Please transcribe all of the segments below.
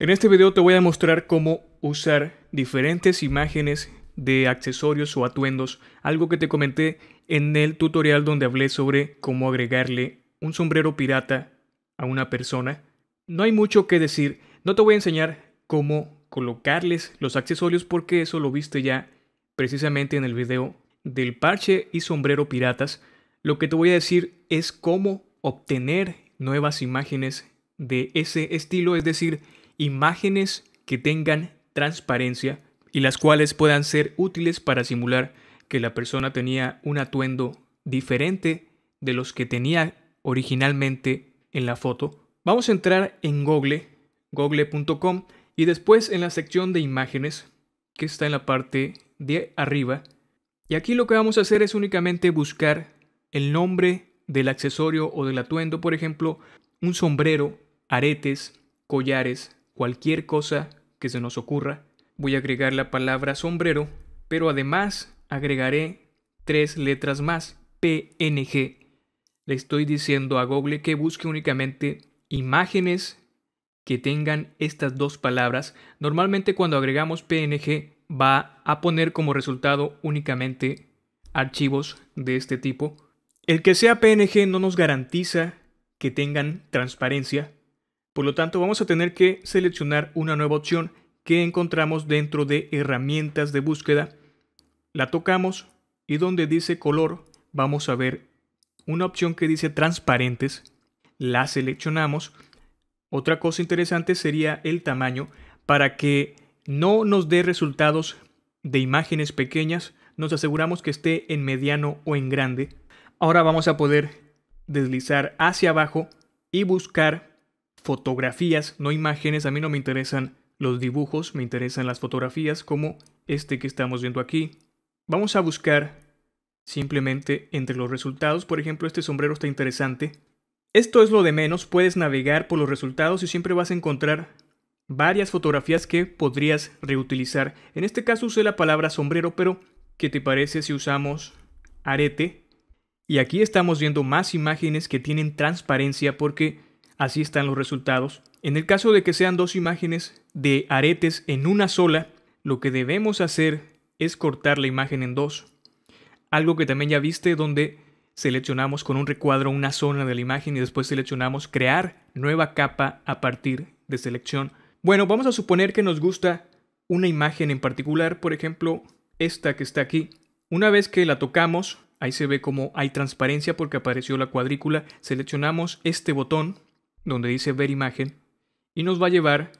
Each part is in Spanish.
En este video te voy a mostrar cómo usar diferentes imágenes de accesorios o atuendos, algo que te comenté en el tutorial donde hablé sobre cómo agregarle un sombrero pirata a una persona. No hay mucho que decir, no te voy a enseñar cómo colocarles los accesorios porque eso lo viste ya precisamente en el video del parche y sombrero piratas. Lo que te voy a decir es cómo obtener nuevas imágenes de ese estilo, es decir, imágenes que tengan transparencia y las cuales puedan ser útiles para simular que la persona tenía un atuendo diferente de los que tenía originalmente en la foto. Vamos a entrar en Google, google.com y después en la sección de imágenes que está en la parte de arriba. Y aquí lo que vamos a hacer es únicamente buscar el nombre del accesorio o del atuendo, por ejemplo, un sombrero, aretes, collares, cualquier cosa que se nos ocurra. Voy a agregar la palabra sombrero, pero además agregaré tres letras más, PNG. Le estoy diciendo a Google que busque únicamente imágenes que tengan estas dos palabras. Normalmente cuando agregamos PNG va a poner como resultado únicamente archivos de este tipo. El que sea PNG no nos garantiza que tengan transparencia, por lo tanto, vamos a tener que seleccionar una nueva opción que encontramos dentro de herramientas de búsqueda. La tocamos y donde dice color vamos a ver una opción que dice transparentes. La seleccionamos. Otra cosa interesante sería el tamaño para que no nos dé resultados de imágenes pequeñas. Nos aseguramos que esté en mediano o en grande. Ahora vamos a poder deslizar hacia abajo y buscar fotografías, no imágenes. A mí no me interesan los dibujos, me interesan las fotografías como este que estamos viendo aquí. Vamos a buscar simplemente entre los resultados. Por ejemplo, este sombrero está interesante. Esto es lo de menos, puedes navegar por los resultados y siempre vas a encontrar varias fotografías que podrías reutilizar. En este caso usé la palabra sombrero, pero ¿qué te parece si usamos arete? Y aquí estamos viendo más imágenes que tienen transparencia porque Así están los resultados. En el caso de que sean dos imágenes de aretes en una sola, lo que debemos hacer es cortar la imagen en dos. Algo que también ya viste donde seleccionamos con un recuadro una zona de la imagen y después seleccionamos crear nueva capa a partir de selección. Bueno, vamos a suponer que nos gusta una imagen en particular, por ejemplo, esta que está aquí. Una vez que la tocamos, ahí se ve como hay transparencia porque apareció la cuadrícula, seleccionamos este botón donde dice ver imagen, y nos va a llevar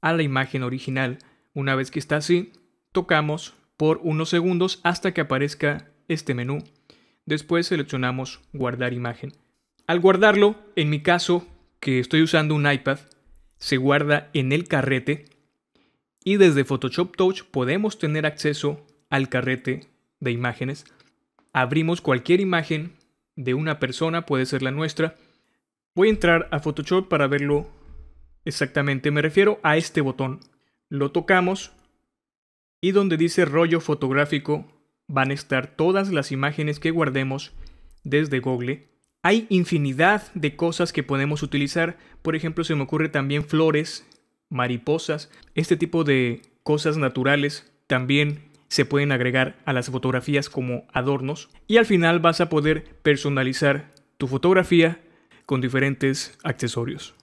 a la imagen original. Una vez que está así, tocamos por unos segundos hasta que aparezca este menú. Después seleccionamos guardar imagen. Al guardarlo, en mi caso, que estoy usando un iPad, se guarda en el carrete y desde Photoshop Touch podemos tener acceso al carrete de imágenes. Abrimos cualquier imagen de una persona, puede ser la nuestra, Voy a entrar a Photoshop para verlo exactamente. Me refiero a este botón. Lo tocamos y donde dice rollo fotográfico van a estar todas las imágenes que guardemos desde Google. Hay infinidad de cosas que podemos utilizar. Por ejemplo, se me ocurre también flores, mariposas, este tipo de cosas naturales también se pueden agregar a las fotografías como adornos y al final vas a poder personalizar tu fotografía con diferentes accesorios.